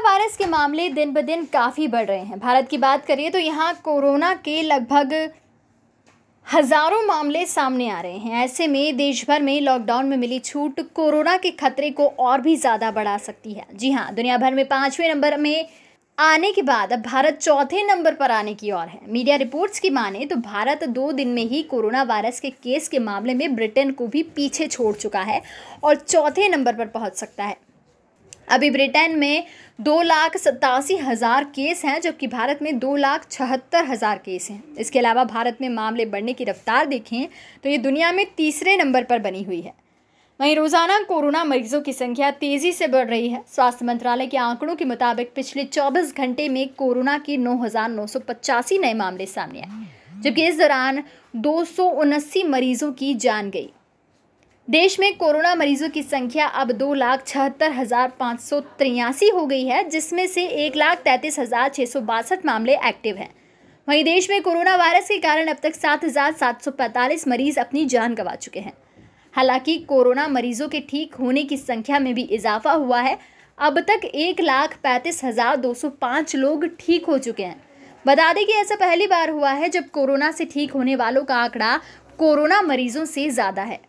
corona virus के मामले दिन ब दिन काफ़ी बढ़ रहे हैं भारत की बात करिए तो यहाँ कोरोना के लगभग हजारों मामले सामने आ रहे हैं ऐसे में देश भर में लॉकडाउन में मिली छूट कोरोना के खतरे को और भी ज़्यादा बढ़ा सकती है जी हाँ दुनिया भर में पाँचवें नंबर में आने के बाद अब भारत चौथे नंबर पर आने की ओर है मीडिया रिपोर्ट्स की माने तो भारत दो दिन में ही कोरोना वायरस के केस के मामले में ब्रिटेन को भी पीछे छोड़ चुका है और चौथे नंबर पर पहुंच सकता है अभी ब्रिटेन में दो लाख सतासी हज़ार केस हैं जबकि भारत में दो लाख छहत्तर हज़ार केस हैं इसके अलावा भारत में मामले बढ़ने की रफ्तार देखें तो ये दुनिया में तीसरे नंबर पर बनी हुई है वहीं रोज़ाना कोरोना मरीजों की संख्या तेज़ी से बढ़ रही है स्वास्थ्य मंत्रालय के आंकड़ों के मुताबिक पिछले 24 घंटे में कोरोना के नौ नए मामले सामने आए जबकि इस दौरान दो मरीजों की जान गई देश में कोरोना मरीजों की संख्या अब दो लाख छहत्तर हज़ार पाँच सौ तिरयासी हो गई है जिसमें से एक लाख तैंतीस हज़ार छः सौ बासठ मामले एक्टिव हैं वहीं देश में कोरोना वायरस के कारण अब तक सात हज़ार सात सौ पैंतालीस मरीज अपनी जान गंवा चुके हैं हालांकि कोरोना मरीजों के ठीक होने की संख्या में भी इजाफा हुआ है अब तक एक लाख पैंतीस हज़ार दो सौ पाँच लोग ठीक हो चुके हैं बता दें कि ऐसा पहली बार हुआ है जब कोरोना से ठीक होने वालों का आंकड़ा कोरोना मरीजों से ज़्यादा है